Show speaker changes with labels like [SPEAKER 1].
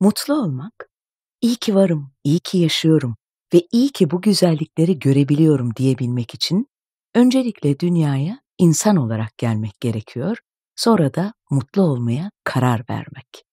[SPEAKER 1] Mutlu olmak, iyi ki varım, iyi ki yaşıyorum ve iyi ki bu güzellikleri görebiliyorum diyebilmek için öncelikle dünyaya insan olarak gelmek gerekiyor, sonra da mutlu olmaya karar vermek.